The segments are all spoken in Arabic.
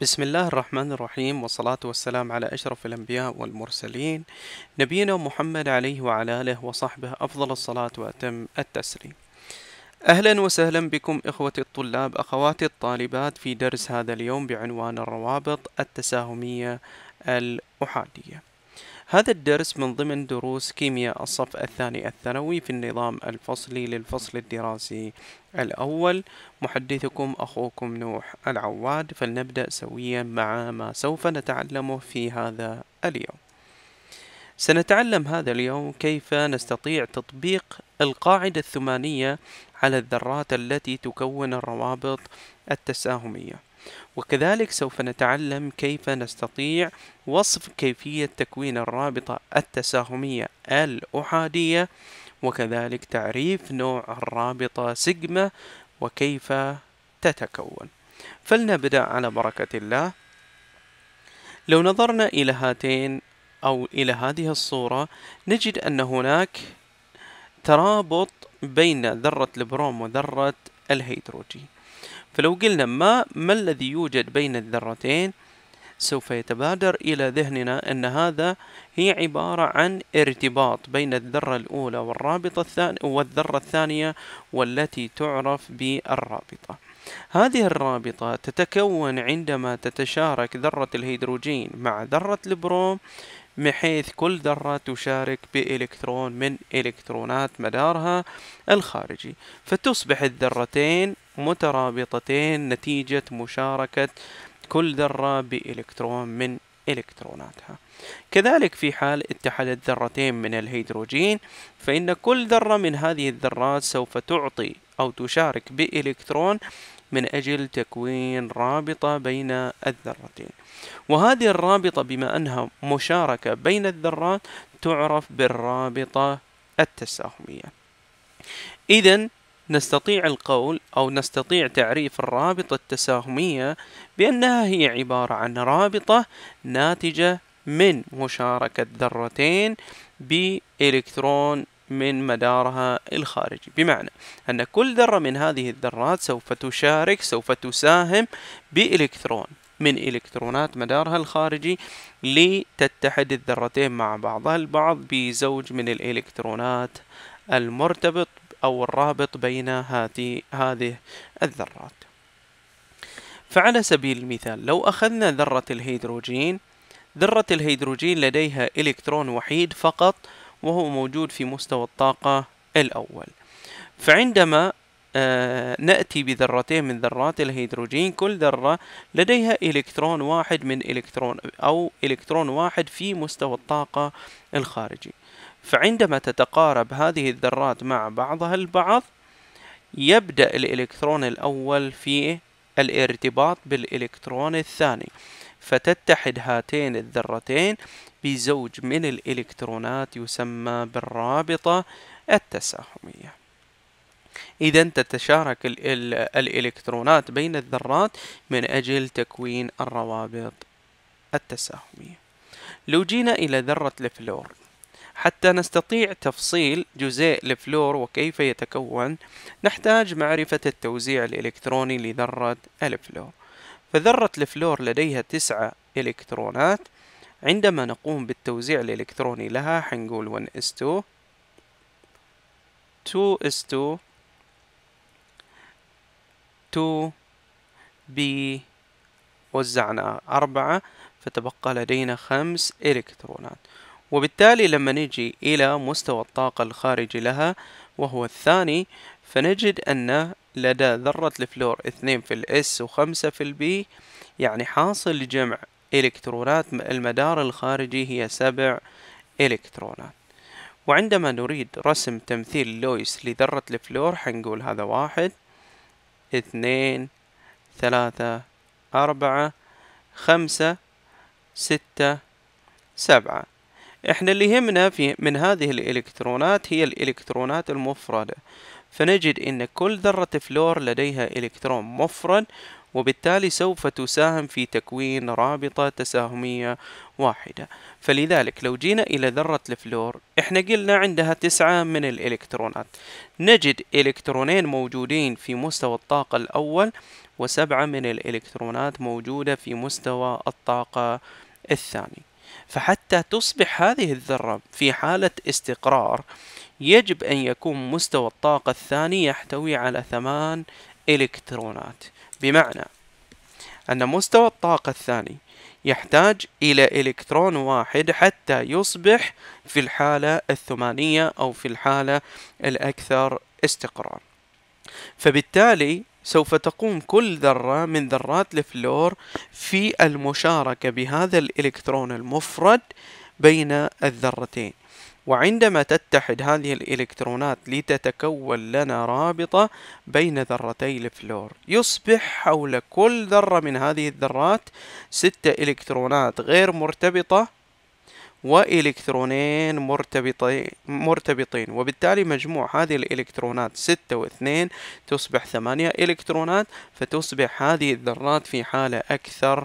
بسم الله الرحمن الرحيم والصلاة والسلام على أشرف الأنبياء والمرسلين نبينا محمد عليه وعلى آله وصحبه أفضل الصلاة وأتم التسليم أهلا وسهلا بكم إخوتي الطلاب أخواتي الطالبات في درس هذا اليوم بعنوان الروابط التساهمية الأحادية هذا الدرس من ضمن دروس كيمياء الصف الثاني الثانوي في النظام الفصلي للفصل الدراسي الأول محدثكم أخوكم نوح العواد فلنبدأ سويا مع ما سوف نتعلمه في هذا اليوم سنتعلم هذا اليوم كيف نستطيع تطبيق القاعدة الثمانية على الذرات التي تكون الروابط التساهمية وكذلك سوف نتعلم كيف نستطيع وصف كيفية تكوين الرابطة التساهمية الأحادية وكذلك تعريف نوع الرابطة سيجما وكيف تتكون فلنبدأ على بركة الله لو نظرنا إلى هاتين أو إلى هذه الصورة نجد أن هناك ترابط بين ذرة البروم وذرة الهيدروجين فلو قلنا ما ما الذي يوجد بين الذرتين سوف يتبادر إلى ذهننا أن هذا هي عبارة عن ارتباط بين الذرة الأولى والرابطة الثانية والذرة الثانية والتي تعرف بالرابطة هذه الرابطة تتكون عندما تتشارك ذرة الهيدروجين مع ذرة البروم بحيث كل ذرة تشارك بإلكترون من إلكترونات مدارها الخارجي فتصبح الذرتين مترابطتين نتيجة مشاركة كل ذرة بإلكترون من إلكتروناتها كذلك في حال اتحدت الذرتين من الهيدروجين فإن كل ذرة من هذه الذرات سوف تعطي أو تشارك بإلكترون من أجل تكوين رابطة بين الذرتين وهذه الرابطة بما أنها مشاركة بين الذرات تعرف بالرابطة التساهمية إذا نستطيع القول أو نستطيع تعريف الرابطة التساهمية بأنها هي عبارة عن رابطة ناتجة من مشاركة ذرتين بإلكترون من مدارها الخارجي بمعنى أن كل ذرة من هذه الذرات سوف تشارك سوف تساهم بإلكترون من إلكترونات مدارها الخارجي لتتحد الذرتين مع بعضها البعض بزوج من الإلكترونات المرتبط أو الرابط بين هذه هذه الذرات فعلى سبيل المثال لو أخذنا ذرة الهيدروجين ذرة الهيدروجين لديها إلكترون وحيد فقط وهو موجود في مستوى الطاقة الأول فعندما آه، نأتي بذرتين من ذرات الهيدروجين كل ذرة لديها إلكترون واحد من إلكترون أو إلكترون واحد في مستوى الطاقة الخارجي فعندما تتقارب هذه الذرات مع بعضها البعض يبدأ الإلكترون الأول في الارتباط بالإلكترون الثاني فتتحد هاتين الذرتين بزوج من الإلكترونات يسمى بالرابطة التساهمية إذا تتشارك الـ الـ الإلكترونات بين الذرات من أجل تكوين الروابط التساهمية لو جينا إلى ذرة الفلور حتى نستطيع تفصيل جزيء الفلور وكيف يتكون نحتاج معرفة التوزيع الإلكتروني لذرة الفلور فذرة الفلور لديها تسعة إلكترونات عندما نقوم بالتوزيع الإلكتروني لها حنقول 1 s 2 2 s 2 2 B وزعنا أربعة فتبقى لدينا خمس إلكترونات وبالتالي لما نجي إلى مستوى الطاقة الخارجي لها وهو الثاني فنجد أن لدى ذرة الفلور اثنين في الاس وخمسة في البي يعني حاصل جمع إلكترونات المدار الخارجي هي سبع إلكترونات وعندما نريد رسم تمثيل لويس لذرة الفلور حنقول هذا واحد اثنين ثلاثة أربعة خمسة ستة سبعة احنا اللي يهمنا في من هذه الإلكترونات هي الإلكترونات المفردة فنجد أن كل ذرة فلور لديها إلكترون مفرد وبالتالي سوف تساهم في تكوين رابطة تساهمية واحدة فلذلك لو جينا إلى ذرة الفلور إحنا قلنا عندها تسعة من الإلكترونات نجد إلكترونين موجودين في مستوى الطاقة الأول وسبعة من الإلكترونات موجودة في مستوى الطاقة الثاني فحتى تصبح هذه الذرة في حالة استقرار يجب أن يكون مستوى الطاقة الثاني يحتوي على ثمان إلكترونات بمعنى أن مستوى الطاقة الثاني يحتاج إلى إلكترون واحد حتى يصبح في الحالة الثمانية أو في الحالة الأكثر استقرار فبالتالي سوف تقوم كل ذرة من ذرات الفلور في المشاركة بهذا الإلكترون المفرد بين الذرتين وعندما تتحد هذه الإلكترونات لتتكون لنا رابطة بين ذرتي الفلور يصبح حول كل ذرة من هذه الذرات ستة إلكترونات غير مرتبطة وإلكترونين مرتبطين مرتبطين وبالتالي مجموع هذه الإلكترونات ستة واثنين تصبح ثمانية إلكترونات فتصبح هذه الذرات في حالة أكثر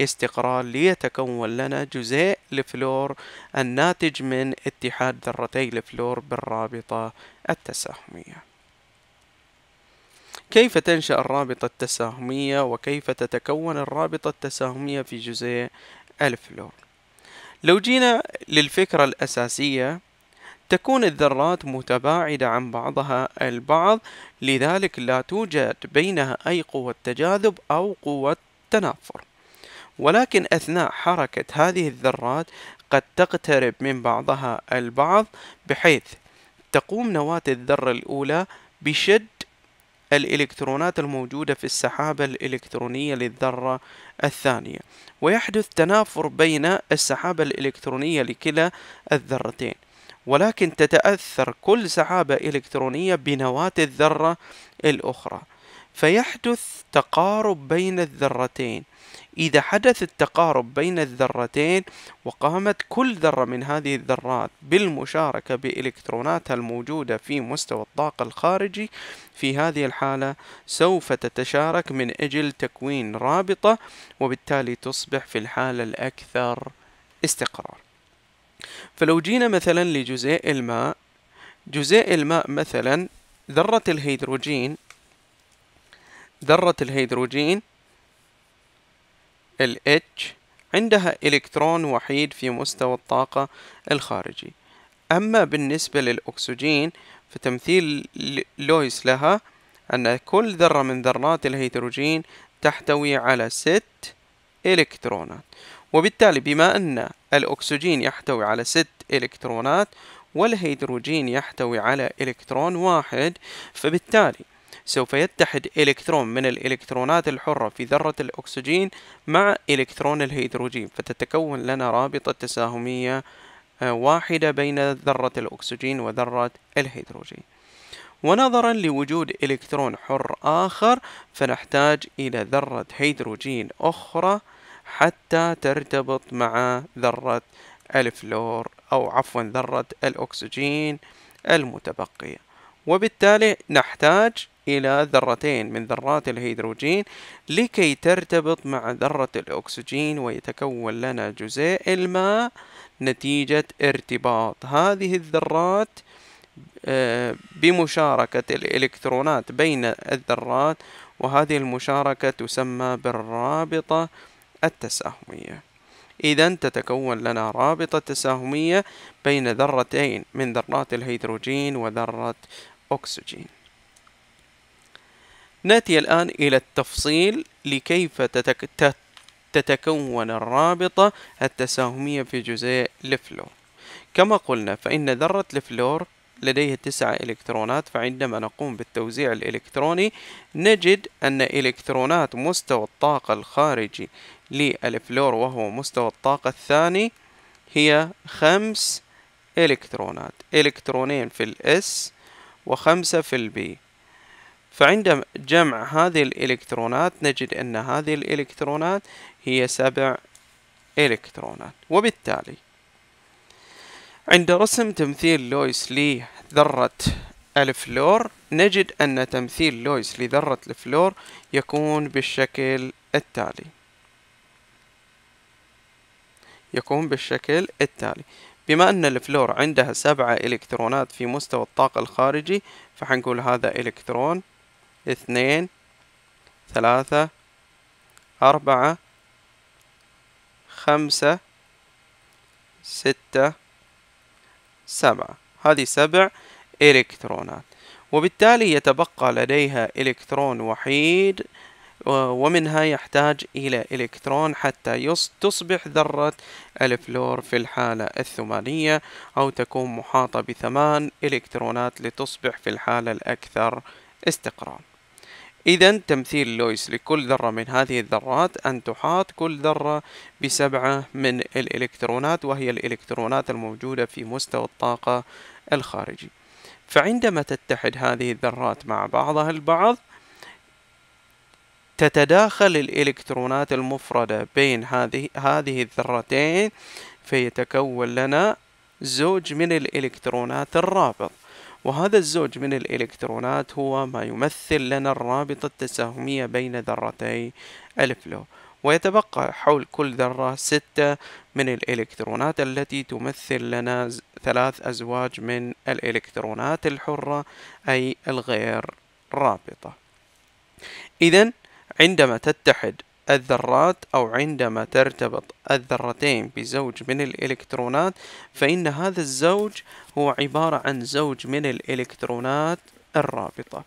استقرار ليتكون لنا جزيء الفلور الناتج من اتحاد ذرتي الفلور بالرابطة التساهمية كيف تنشأ الرابطة التساهمية وكيف تتكون الرابطة التساهمية في جزيء الفلور لو جينا للفكرة الأساسية تكون الذرات متباعدة عن بعضها البعض لذلك لا توجد بينها أي قوة تجاذب أو قوة تنافر ولكن أثناء حركة هذه الذرات قد تقترب من بعضها البعض بحيث تقوم نواة الذرة الأولى بشد الإلكترونات الموجودة في السحابة الإلكترونية للذرة الثانية ويحدث تنافر بين السحابة الإلكترونية لكلا الذرتين ولكن تتأثر كل سحابة إلكترونية بنواة الذرة الأخرى فيحدث تقارب بين الذرتين إذا حدث التقارب بين الذرتين وقامت كل ذرة من هذه الذرات بالمشاركة بإلكتروناتها الموجودة في مستوى الطاقة الخارجي في هذه الحالة سوف تتشارك من أجل تكوين رابطة وبالتالي تصبح في الحالة الأكثر استقرار فلو جينا مثلا لجزيء الماء جزيء الماء مثلا ذرة الهيدروجين ذرة الهيدروجين ال H عندها إلكترون وحيد في مستوى الطاقة الخارجي أما بالنسبة للأكسجين فتمثيل لويس لها أن كل ذرة من ذرات الهيدروجين تحتوي على ست إلكترونات وبالتالي بما أن الأكسجين يحتوي على ست إلكترونات والهيدروجين يحتوي على إلكترون واحد فبالتالي سوف يتحد إلكترون من الإلكترونات الحرة في ذرة الأكسجين مع إلكترون الهيدروجين فتتكون لنا رابطة تساهمية آه، واحدة بين ذرة الأكسجين وذرة الهيدروجين ونظرا لوجود إلكترون حر آخر فنحتاج إلى ذرة هيدروجين أخرى حتى ترتبط مع ذرة الفلور أو عفوا ذرة الأكسجين المتبقية وبالتالي نحتاج إلى ذرتين من ذرات الهيدروجين لكي ترتبط مع ذرة الأكسجين ويتكون لنا جزيء الماء نتيجة ارتباط هذه الذرات آه، بمشاركة الإلكترونات بين الذرات وهذه المشاركة تسمى بالرابطة التساهمية إذا تتكون لنا رابطة تساهمية بين ذرتين من ذرات الهيدروجين وذرة أكسجين نأتي الآن إلى التفصيل لكيف تتك... تتكون الرابطة التساهمية في جزيء الفلور كما قلنا فإن ذرة الفلور لديه تسعة إلكترونات فعندما نقوم بالتوزيع الإلكتروني نجد أن إلكترونات مستوى الطاقة الخارجي للفلور وهو مستوى الطاقة الثاني هي خمس إلكترونات إلكترونين في الإس وخمسة في البي فعند جمع هذه الإلكترونات نجد أن هذه الإلكترونات هي سبع إلكترونات وبالتالي عند رسم تمثيل لويس لذرة الفلور نجد أن تمثيل لويس لذرة الفلور يكون بالشكل التالي يكون بالشكل التالي بما أن الفلور عندها سبعة إلكترونات في مستوى الطاقة الخارجي فحنقول هذا إلكترون اثنين ثلاثة أربعة خمسة ستة سبعة هذه سبع إلكترونات وبالتالي يتبقى لديها إلكترون وحيد ومنها يحتاج إلى إلكترون حتى تصبح ذرة الفلور في الحالة الثمانية أو تكون محاطة بثمان إلكترونات لتصبح في الحالة الأكثر استقرار إذا تمثيل لويس لكل ذرة من هذه الذرات أن تحاط كل ذرة بسبعة من الإلكترونات وهي الإلكترونات الموجودة في مستوى الطاقة الخارجي فعندما تتحد هذه الذرات مع بعضها البعض تتداخل الإلكترونات المفردة بين هذه هذه الذرتين فيتكون لنا زوج من الإلكترونات الرابط وهذا الزوج من الإلكترونات هو ما يمثل لنا الرابطة التساهمية بين ذرتي الفلو ويتبقى حول كل ذرة ستة من الإلكترونات التي تمثل لنا ثلاث أزواج من الإلكترونات الحرة أي الغير رابطة إذا عندما تتحد الذرات أو عندما ترتبط الذرتين بزوج من الإلكترونات فإن هذا الزوج هو عبارة عن زوج من الإلكترونات الرابطة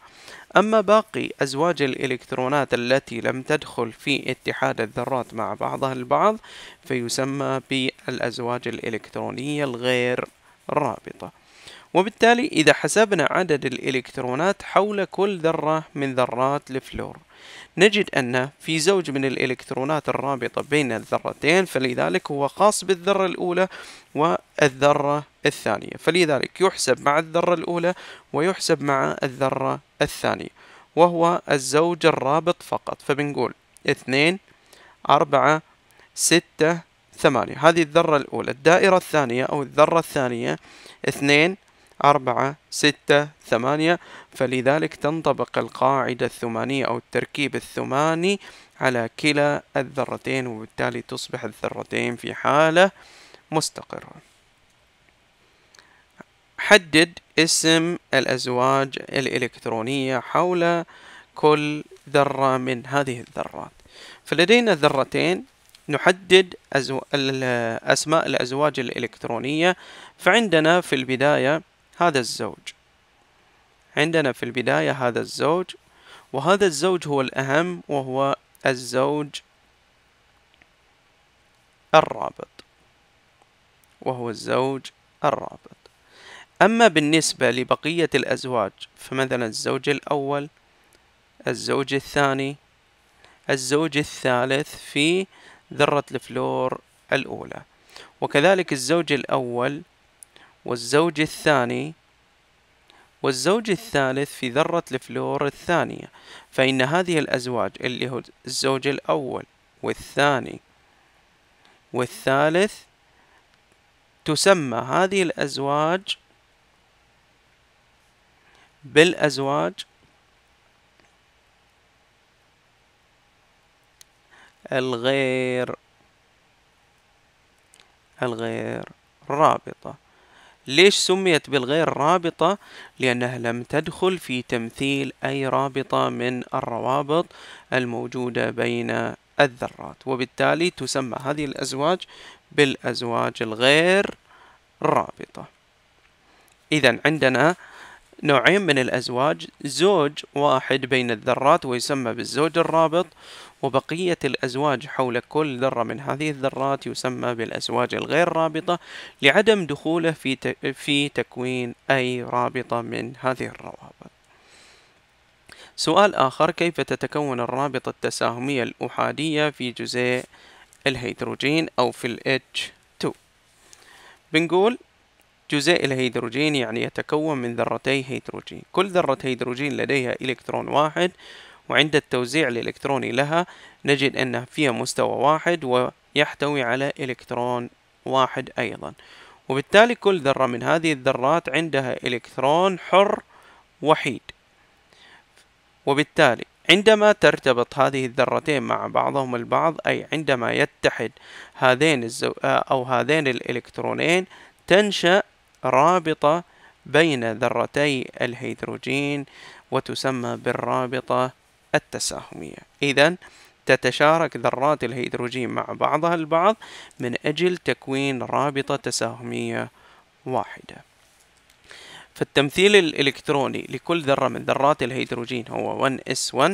أما باقي أزواج الإلكترونات التي لم تدخل في اتحاد الذرات مع بعضها البعض فيسمى بالأزواج الإلكترونية الغير رابطة وبالتالي إذا حسبنا عدد الإلكترونات حول كل ذرة من ذرات الفلور نجد أن في زوج من الإلكترونات الرابطة بين الذرتين فلذلك هو خاص بالذرة الأولى والذرة الثانية فلذلك يحسب مع الذرة الأولى ويحسب مع الذرة الثانية وهو الزوج الرابط فقط فبنقول اثنين أربعة ستة ثمانية هذه الذرة الأولى الدائرة الثانية أو الذرة الثانية اثنين أربعة ستة ثمانية فلذلك تنطبق القاعدة الثمانية أو التركيب الثماني على كلا الذرتين وبالتالي تصبح الذرتين في حالة مستقرة حدد اسم الأزواج الإلكترونية حول كل ذرة من هذه الذرات فلدينا ذرتين نحدد أسماء الأزواج الإلكترونية فعندنا في البداية هذا الزوج عندنا في البداية هذا الزوج وهذا الزوج هو الأهم وهو الزوج الرابط وهو الزوج الرابط أما بالنسبة لبقية الأزواج فمثلا الزوج الأول الزوج الثاني الزوج الثالث في ذرة الفلور الأولى وكذلك الزوج الأول والزوج الثاني والزوج الثالث في ذرة الفلور الثانية فإن هذه الأزواج اللي هو الزوج الأول والثاني والثالث تسمى هذه الأزواج بالأزواج الغير الغير رابطة ليش سميت بالغير رابطة؟ لأنها لم تدخل في تمثيل أي رابطة من الروابط الموجودة بين الذرات وبالتالي تسمى هذه الأزواج بالأزواج الغير رابطة إذا عندنا نوعين من الأزواج زوج واحد بين الذرات ويسمى بالزوج الرابط وبقية الأزواج حول كل ذرة من هذه الذرات يسمى بالأزواج الغير رابطة لعدم دخوله في في تكوين أي رابطة من هذه الروابط. سؤال آخر كيف تتكون الرابطة التساهمية الأحادية في جزيء الهيدروجين أو في ال H2 بنقول جزيء الهيدروجين يعني يتكون من ذرتي هيدروجين كل ذرة هيدروجين لديها إلكترون واحد وعند التوزيع الإلكتروني لها نجد أن فيها مستوى واحد ويحتوي على إلكترون واحد أيضا وبالتالي كل ذرة من هذه الذرات عندها إلكترون حر وحيد وبالتالي عندما ترتبط هذه الذرتين مع بعضهم البعض أي عندما يتحد هذين الزو... أو هذين الإلكترونين تنشأ رابطة بين ذرتي الهيدروجين وتسمى بالرابطة التساهمية إذا تتشارك ذرات الهيدروجين مع بعضها البعض من أجل تكوين رابطة تساهمية واحدة فالتمثيل الإلكتروني لكل ذرة من ذرات الهيدروجين هو 1s1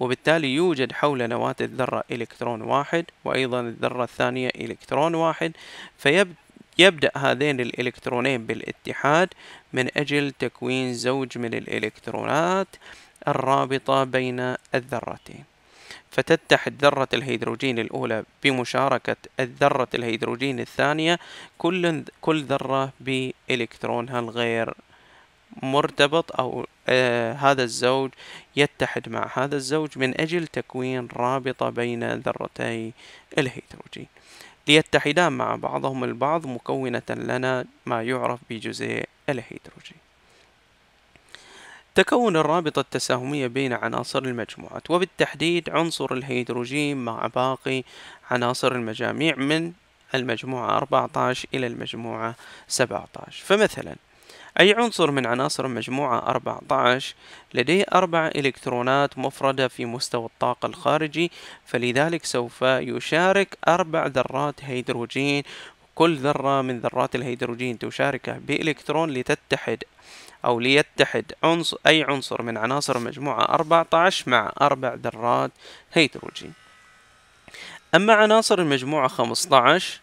وبالتالي يوجد حول نواة الذرة إلكترون واحد وأيضا الذرة الثانية إلكترون واحد فيبدأ هذين الإلكترونين بالاتحاد من أجل تكوين زوج من الإلكترونات الرابطة بين الذرتين فتتحد ذرة الهيدروجين الأولى بمشاركة الذرة الهيدروجين الثانية كل كل ذرة بإلكترونها الغير مرتبط أو آه هذا الزوج يتحد مع هذا الزوج من أجل تكوين رابطة بين ذرتي الهيدروجين ليتحدان مع بعضهم البعض مكونة لنا ما يعرف بجزيء الهيدروجين تكون الرابطة التساهمية بين عناصر المجموعات وبالتحديد عنصر الهيدروجين مع باقي عناصر المجاميع من المجموعة 14 إلى المجموعة 17 فمثلا أي عنصر من عناصر المجموعة 14 لديه أربع إلكترونات مفردة في مستوى الطاقة الخارجي فلذلك سوف يشارك أربع ذرات هيدروجين كل ذرة من ذرات الهيدروجين تشاركه بإلكترون لتتحد أو ليتحد عنصر أي عنصر من عناصر مجموعة 14 مع أربع ذرات هيدروجين أما عناصر المجموعة 15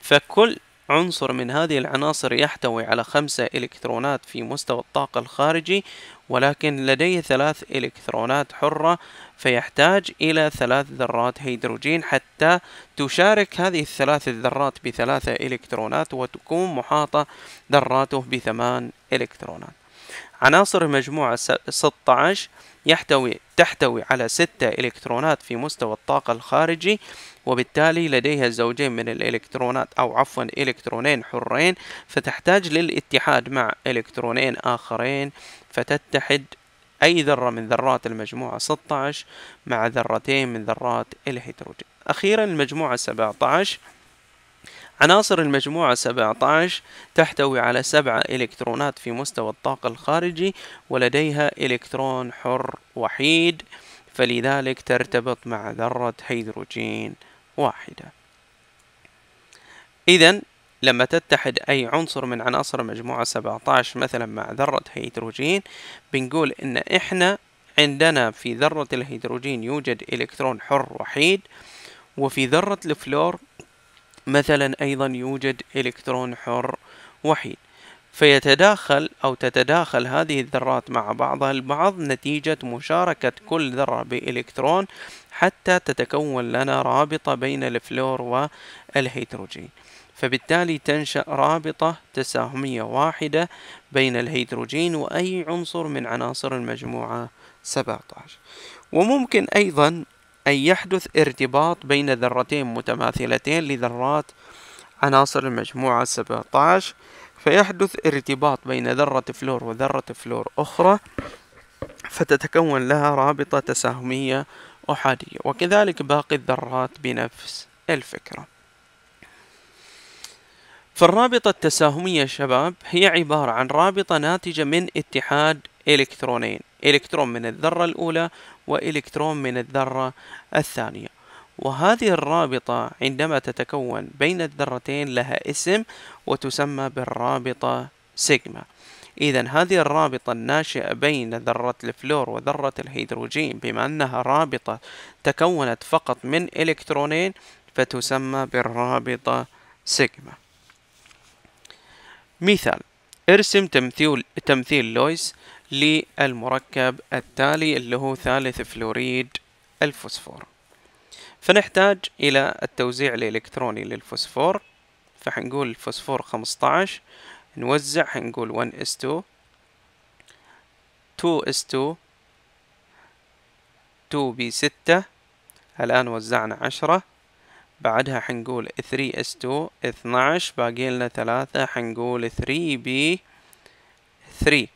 فكل عنصر من هذه العناصر يحتوي على خمسة إلكترونات في مستوى الطاقة الخارجي ولكن لديه ثلاث إلكترونات حرة فيحتاج إلى ثلاث ذرات هيدروجين حتى تشارك هذه الثلاث الذرات بثلاثة إلكترونات وتكون محاطة ذراته بثمان إلكترونات عناصر المجموعة 16 يحتوي تحتوي على ستة إلكترونات في مستوى الطاقة الخارجي وبالتالي لديها زوجين من الإلكترونات أو عفوا إلكترونين حرين فتحتاج للاتحاد مع إلكترونين آخرين فتتحد أي ذرة من ذرات المجموعة 16 مع ذرتين من ذرات الهيدروجين أخيرا المجموعة 17 عناصر المجموعة 17 تحتوي على سبعة إلكترونات في مستوى الطاقة الخارجي ولديها إلكترون حر وحيد فلذلك ترتبط مع ذرة هيدروجين واحدة إذا لما تتحد أي عنصر من عناصر المجموعة 17 مثلا مع ذرة هيدروجين بنقول إن إحنا عندنا في ذرة الهيدروجين يوجد إلكترون حر وحيد وفي ذرة الفلور مثلا أيضا يوجد إلكترون حر وحيد فيتداخل أو تتداخل هذه الذرات مع بعضها البعض نتيجة مشاركة كل ذرة بإلكترون حتى تتكون لنا رابطة بين الفلور والهيدروجين فبالتالي تنشأ رابطة تساهمية واحدة بين الهيدروجين وأي عنصر من عناصر المجموعة 17 وممكن أيضا أن يحدث ارتباط بين ذرتين متماثلتين لذرات عناصر المجموعة 17 فيحدث ارتباط بين ذرة فلور وذرة فلور أخرى فتتكون لها رابطة تساهمية أحادية وكذلك باقي الذرات بنفس الفكرة فالرابطة التساهمية شباب هي عبارة عن رابطة ناتجة من اتحاد إلكترونين إلكترون من الذرة الأولى وإلكترون من الذرة الثانية وهذه الرابطة عندما تتكون بين الذرتين لها اسم وتسمى بالرابطة سيجما إذا هذه الرابطة الناشئة بين ذرة الفلور وذرة الهيدروجين بما أنها رابطة تكونت فقط من إلكترونين فتسمى بالرابطة سيجما مثال ارسم تمثيل تمثيل لويس للمركب التالي اللي هو ثالث فلوريد الفوسفور فنحتاج إلى التوزيع الإلكتروني للفوسفور فحنقول الفوسفور 15 نوزع حنقول 1 s 2 2 s 2 2 b 6 الآن وزعنا 10 بعدها حنقول 3 s 2 12 باقي لنا 3 حنقول 3 b 3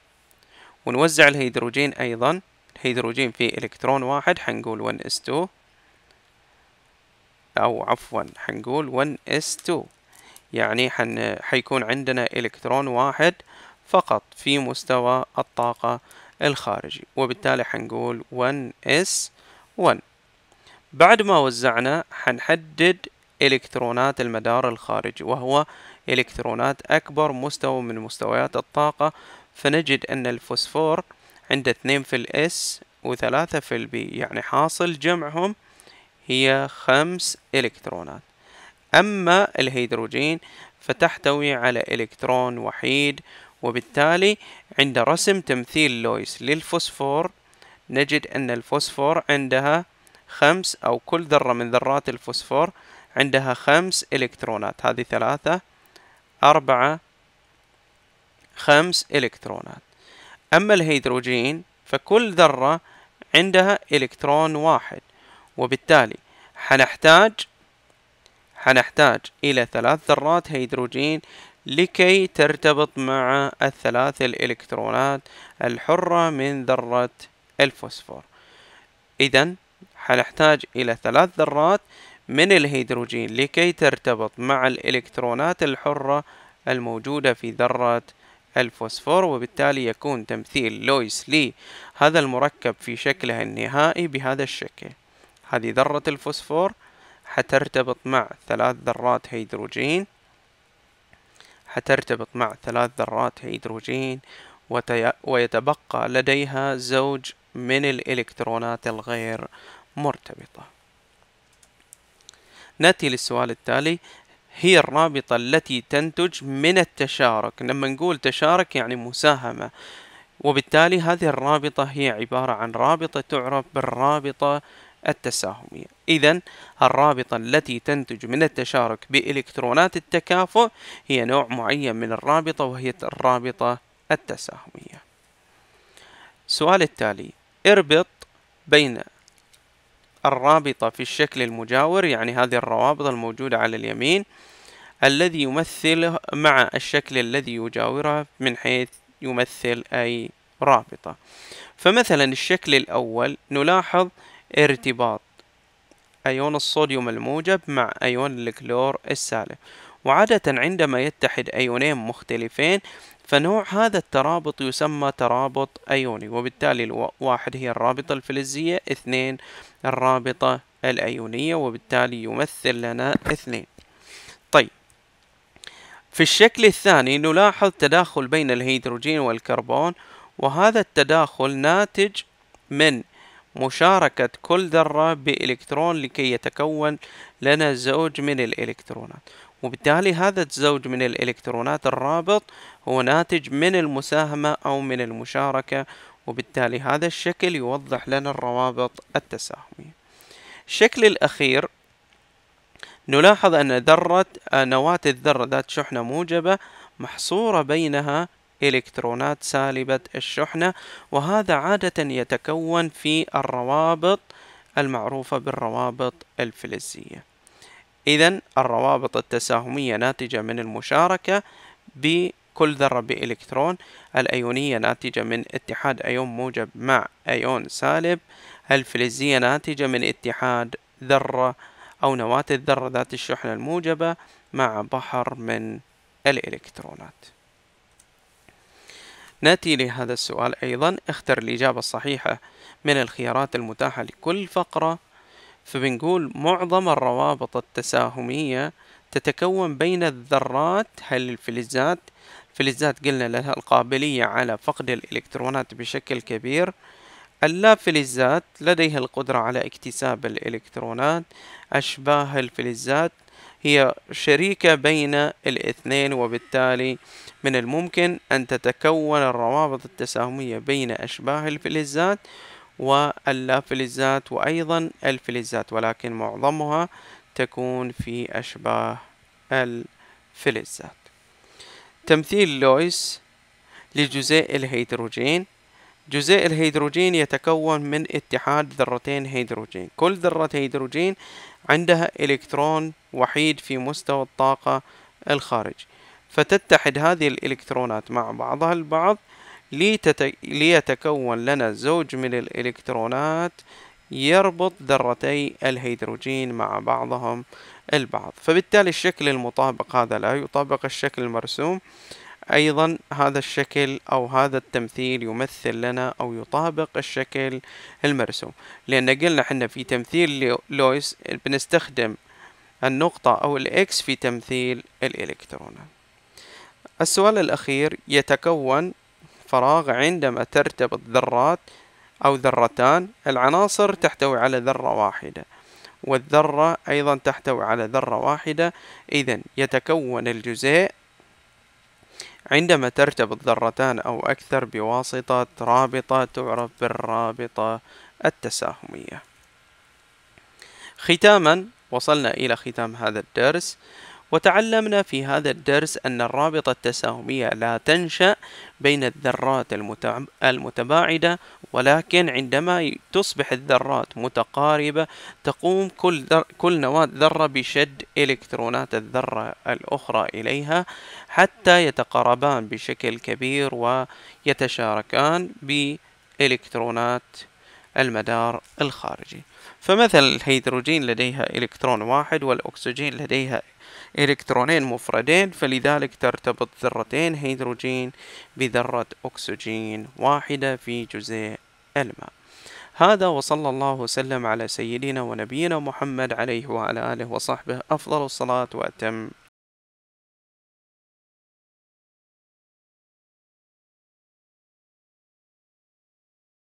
ونوزع الهيدروجين أيضا الهيدروجين في إلكترون واحد حنقول 1s2 أو عفوا حنقول 1s2 يعني حن حيكون عندنا إلكترون واحد فقط في مستوى الطاقة الخارجي وبالتالي حنقول 1s1 بعد ما وزعنا حنحدد إلكترونات المدار الخارجي وهو إلكترونات أكبر مستوى من مستويات الطاقة فنجد أن الفوسفور عند اثنين في الاس وثلاثة في البي يعني حاصل جمعهم هي خمس إلكترونات أما الهيدروجين فتحتوي على إلكترون وحيد وبالتالي عند رسم تمثيل لويس للفوسفور نجد أن الفوسفور عندها خمس أو كل ذرة من ذرات الفوسفور عندها خمس إلكترونات هذه ثلاثة أربعة خمس إلكترونات أما الهيدروجين فكل ذرة عندها إلكترون واحد وبالتالي حنحتاج حنحتاج إلى ثلاث ذرات هيدروجين لكي ترتبط مع الثلاث الإلكترونات الحرة من ذرة الفوسفور إذا حنحتاج إلى ثلاث ذرات من الهيدروجين لكي ترتبط مع الإلكترونات الحرة الموجودة في ذرة الفوسفور الفوسفور وبالتالي يكون تمثيل لويس لهذا المركب في شكله النهائي بهذا الشكل هذه ذرة الفوسفور حترتبط مع ثلاث ذرات هيدروجين حترتبط مع ثلاث ذرات هيدروجين ويتبقى لديها زوج من الإلكترونات الغير مرتبطة نأتي للسؤال التالي هي الرابطة التي تنتج من التشارك لما نقول تشارك يعني مساهمة وبالتالي هذه الرابطة هي عبارة عن رابطة تعرف بالرابطة التساهمية إذا الرابطة التي تنتج من التشارك بإلكترونات التكافؤ هي نوع معين من الرابطة وهي الرابطة التساهمية السؤال التالي اربط بين الرابطة في الشكل المجاور يعني هذه الروابط الموجودة على اليمين الذي يمثل مع الشكل الذي يجاوره من حيث يمثل أي رابطة فمثلا الشكل الأول نلاحظ ارتباط أيون الصوديوم الموجب مع أيون الكلور السالب وعادة عندما يتحد أيونين مختلفين فنوع هذا الترابط يسمى ترابط أيوني وبالتالي الواحد هي الرابطة الفلزية اثنين الرابطة الأيونية وبالتالي يمثل لنا اثنين طيب في الشكل الثاني نلاحظ تداخل بين الهيدروجين والكربون وهذا التداخل ناتج من مشاركة كل ذرة بإلكترون لكي يتكون لنا زوج من الإلكترونات وبالتالي هذا الزوج من الإلكترونات الرابط هو ناتج من المساهمة أو من المشاركة وبالتالي هذا الشكل يوضح لنا الروابط التساهمية الشكل الأخير نلاحظ أن ذرة نواة الذرة ذات شحنة موجبة محصورة بينها إلكترونات سالبة الشحنة وهذا عادة يتكون في الروابط المعروفة بالروابط الفلزية إذا الروابط التساهمية ناتجة من المشاركة بكل ذرة بإلكترون الأيونية ناتجة من اتحاد أيون موجب مع أيون سالب الفلزية ناتجة من اتحاد ذرة أو نواة الذرة ذات الشحنة الموجبة مع بحر من الإلكترونات نأتي لهذا السؤال أيضا اختر الإجابة الصحيحة من الخيارات المتاحة لكل فقرة فبنقول معظم الروابط التساهمية تتكون بين الذرات هل الفلزات فلزات قلنا لها القابلية على فقد الإلكترونات بشكل كبير اللا فلزات لديها القدرة على اكتساب الإلكترونات أشباه الفلزات هي شريكة بين الاثنين وبالتالي من الممكن أن تتكون الروابط التساهمية بين أشباه الفلزات واللافلزات وأيضا الفلزات ولكن معظمها تكون في أشباه الفلزات تمثيل لويس لجزء الهيدروجين جزيء الهيدروجين يتكون من اتحاد ذرتين هيدروجين كل ذرة هيدروجين عندها إلكترون وحيد في مستوى الطاقة الخارجي فتتحد هذه الإلكترونات مع بعضها البعض ليتكون لنا زوج من الإلكترونات يربط ذرتي الهيدروجين مع بعضهم البعض فبالتالي الشكل المطابق هذا لا يطابق الشكل المرسوم أيضا هذا الشكل أو هذا التمثيل يمثل لنا أو يطابق الشكل المرسوم لأن قلنا حنا في تمثيل لويس بنستخدم النقطة أو الإكس في تمثيل الإلكترونات السؤال الأخير يتكون فراغ عندما ترتبط ذرات أو ذرتان العناصر تحتوي على ذرة واحدة والذرة أيضا تحتوي على ذرة واحدة إذا يتكون الجزيء عندما ترتبط ذرتان أو أكثر بواسطة رابطة تعرف بالرابطة التساهمية ختاما وصلنا إلى ختام هذا الدرس وتعلمنا في هذا الدرس أن الرابطة التساهمية لا تنشأ بين الذرات المتباعدة ولكن عندما تصبح الذرات متقاربة تقوم كل, كل نواة ذرة بشد إلكترونات الذرة الأخرى إليها حتى يتقاربان بشكل كبير ويتشاركان بإلكترونات المدار الخارجي فمثل الهيدروجين لديها إلكترون واحد والأكسجين لديها إلكترونين مفردين فلذلك ترتبط ذرتين هيدروجين بذرة أكسجين واحدة في جزيء الماء هذا وصلى الله وسلم على سيدنا ونبينا محمد عليه وعلى آله وصحبه أفضل الصلاة وأتم